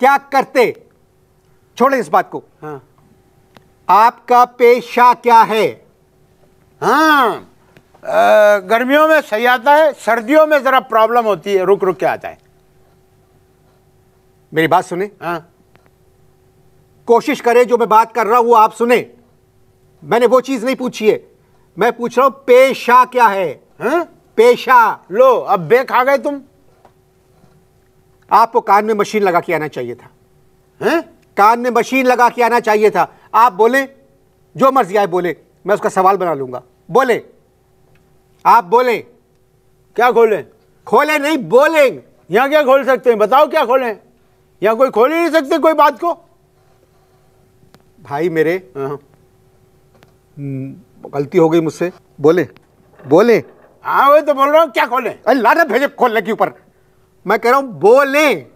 क्या करते छोड़ें इस बात को हाँ। आपका पेशा क्या है हाँ गर्मियों में सही आता है सर्दियों में जरा प्रॉब्लम होती है रुक रुक के आता है मेरी बात सुने हाँ कोशिश करें जो मैं बात कर रहा हूं वो आप सुने मैंने वो चीज नहीं पूछी है मैं पूछ रहा हूं पेशा क्या है हाँ? पेशा लो अब बे खा गए तुम आपको कान में मशीन लगा के आना चाहिए था हैं कान में मशीन लगा के आना चाहिए था आप बोले जो मर्जी आए बोले मैं उसका सवाल बना लूंगा बोले आप बोले क्या खोलें खोले नहीं बोले यहां क्या खोल सकते हैं बताओ क्या खोले यहां कोई खोल ही नहीं सकते कोई बात को भाई मेरे हाँ। हम्म, गलती हो गई मुझसे बोले बोले हाँ वही तो बोल रहा हूँ क्या खोले अरे लाना भेजे खोलने के ऊपर मैं कह रहा हूं बोलें